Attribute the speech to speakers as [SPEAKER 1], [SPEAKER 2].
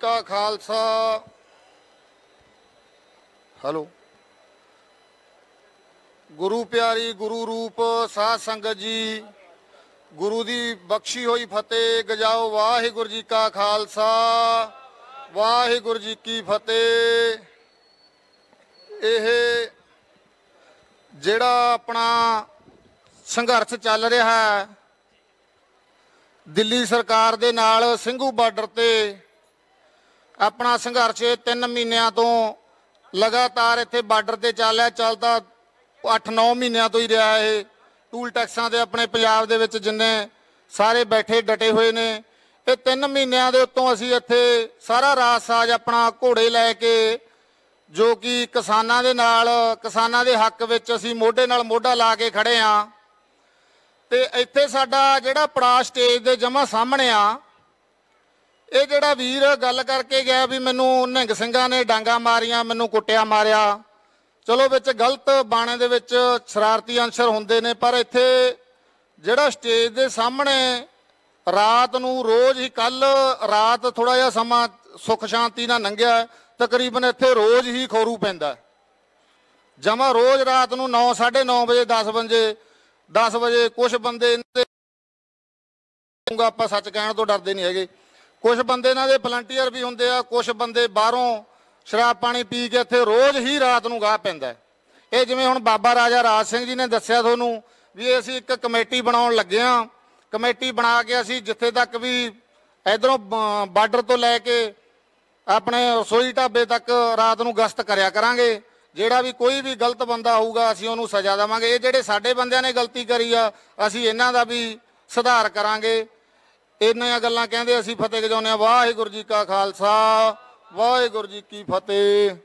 [SPEAKER 1] ਕਾ ਖਾਲਸਾ ਹਲੋ ਗੁਰੂ ਪਿਆਰੀ ਗੁਰੂ ਰੂਪ ਸਾਧ ਸੰਗਤ ਜੀ ਗੁਰੂ ਦੀ ਬਖਸ਼ੀ ਹੋਈ ਫਤਿਹ ਗਜਾਓ ਵਾਹਿਗੁਰੂ ਜੀ ਕਾ ਖਾਲਸਾ ਵਾਹਿਗੁਰੂ ਜੀ ਕੀ ਫਤਿਹ ਇਹ ਜਿਹੜਾ ਆਪਣਾ ਸੰਘਰਸ਼ ਚੱਲ ਰਿਹਾ ਹੈ ਦਿੱਲੀ ਸਰਕਾਰ ਦੇ ਨਾਲ ਸਿੰਘੂ ਬਾਰਡਰ ਤੇ ਆਪਣਾ ਸੰਘਰਸ਼ 3 ਮਹੀਨਿਆਂ ਤੋਂ ਲਗਾਤਾਰ ਇੱਥੇ ਬਾਰਡਰ ਤੇ ਚੱਲਿਆ ਚੱਲਦਾ 8-9 ਮਹੀਨਿਆਂ ਤੋਂ ਹੀ ਰਿਹਾ ਇਹ ਟੂਲ ਟੈਕਸਾਂ ਦੇ ਆਪਣੇ ਪੰਜਾਬ ਦੇ ਵਿੱਚ ਜਿੰਨੇ ਸਾਰੇ ਬੈਠੇ ਡਟੇ ਹੋਏ ਨੇ ਇਹ 3 ਮਹੀਨਿਆਂ ਦੇ ਉੱਤੋਂ ਅਸੀਂ ਇੱਥੇ ਸਾਰਾ ਰਾਜ ਸਾਜ ਆਪਣਾ ਘੋੜੇ ਲੈ ਕੇ ਜੋ ਕਿ ਕਿਸਾਨਾਂ ਦੇ ਨਾਲ ਕਿਸਾਨਾਂ ਦੇ ਹੱਕ ਵਿੱਚ ਅਸੀਂ ਮੋਢੇ ਨਾਲ ਮੋਢਾ ਲਾ ਕੇ ਖੜੇ ਆ ਤੇ ਇੱਥੇ ਸਾਡਾ ਜਿਹੜਾ ਪੜਾ ਸਟੇਜ ਦੇ ਜਮਾ ਸਾਹਮਣੇ ਆ ਇਹ ਜਿਹੜਾ ਵੀਰ ਗੱਲ ਕਰਕੇ ਗਿਆ ਵੀ ਮੈਨੂੰ ਨਿੰਗ ਸਿੰਘਾਂ ਨੇ ਡਾਂਗਾ ਮਾਰੀਆਂ ਮੈਨੂੰ ਕੁੱਟਿਆ ਮਾਰਿਆ ਚਲੋ ਵਿੱਚ ਗਲਤ ਬਾਣੇ ਦੇ ਵਿੱਚ ਸ਼ਰਾਰਤੀ ਅੰਸ਼ਰ ਹੁੰਦੇ ਨੇ ਪਰ ਇੱਥੇ ਜਿਹੜਾ ਸਟੇਜ ਦੇ ਸਾਹਮਣੇ ਰਾਤ ਨੂੰ ਰੋਜ਼ ਹੀ ਕੱਲ ਰਾਤ ਥੋੜਾ ਜਿਹਾ ਸਮਾਂ ਸੁਖ ਸ਼ਾਂਤੀ ਨਾਲ ਲੰਘਿਆ ਤਕਰੀਬਨ ਇੱਥੇ ਰੋਜ਼ ਹੀ ਖੋਰੂ ਪੈਂਦਾ ਜਮਾ ਰੋਜ਼ ਰਾਤ ਨੂੰ 9 9:30 ਵਜੇ 10 ਵਜੇ 10 ਵਜੇ ਕੁਝ ਬੰਦੇ ਆਪਾਂ ਸੱਚ ਕਹਿਣ ਤੋਂ ਡਰਦੇ ਨਹੀਂ ਹੈਗੇ ਕੁਝ ਬੰਦੇ ਇਹਨਾਂ ਦੇ ਵਲੰਟੀਅਰ ਵੀ ਹੁੰਦੇ ਆ ਕੁਝ ਬੰਦੇ ਬਾਹਰੋਂ ਸ਼ਰਾਬ ਪਾਣੀ ਪੀ ਕੇ ਇੱਥੇ ਰੋਜ਼ ਹੀ ਰਾਤ ਨੂੰ ਗਾਹ ਪੈਂਦਾ ਇਹ ਜਿਵੇਂ ਹੁਣ ਬਾਬਾ ਰਾਜਾ ਰਾਜ ਸਿੰਘ ਜੀ ਨੇ ਦੱਸਿਆ ਤੁਹਾਨੂੰ ਵੀ ਅਸੀਂ ਇੱਕ ਕਮੇਟੀ ਬਣਾਉਣ ਲੱਗੇ ਆ ਕਮੇਟੀ ਬਣਾ ਕੇ ਅਸੀਂ ਜਿੱਥੇ ਤੱਕ ਵੀ ਇਧਰੋਂ ਬਾਰਡਰ ਤੋਂ ਲੈ ਕੇ ਆਪਣੇ ਰਸੋਈ ਢਾਬੇ ਤੱਕ ਰਾਤ ਨੂੰ ਗਸ਼ਤ ਕਰਿਆ ਕਰਾਂਗੇ ਜਿਹੜਾ ਵੀ ਕੋਈ ਵੀ ਗਲਤ ਬੰਦਾ ਹੋਊਗਾ ਅਸੀਂ ਉਹਨੂੰ ਸਜ਼ਾ ਦੇਵਾਂਗੇ ਇਹ ਜਿਹੜੇ ਸਾਡੇ ਬੰਦਿਆਂ ਨੇ ਗਲਤੀ ਕਰੀ ਆ ਅਸੀਂ ਇਹਨਾਂ ਦਾ ਵੀ ਸੁਧਾਰ ਕਰਾਂਗੇ ਇੰਨੀਆਂ ਗੱਲਾਂ ਕਹਿੰਦੇ ਅਸੀਂ ਫਤਿਹ ਗਜਾਉਂਦੇ ਆ ਵਾਹਿਗੁਰੂ ਜੀ ਕਾ ਖਾਲਸਾ ਵਾਹਿਗੁਰੂ ਜੀ ਕੀ ਫਤਿਹ